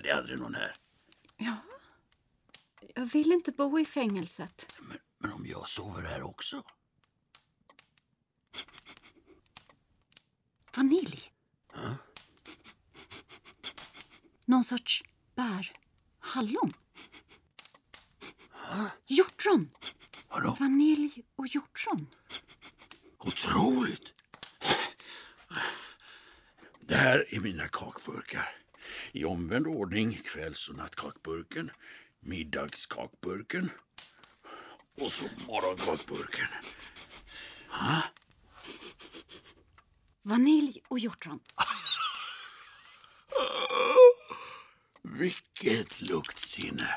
Men det är aldrig någon här. Ja. Jag vill inte bo i fängelset. Men, men om jag sover här också? Vanilj. Ja. Någon sorts bär. Hallon. Ha? Hjortron. Vadå? Vanilj och hjortron. Otroligt! Det här är mina kakburkar i omvänd ordning kvälls och nattkakburken, middagskakburken och så morgonkakburken. Ha? Vanilj och hjortron. Vilket luktsinne!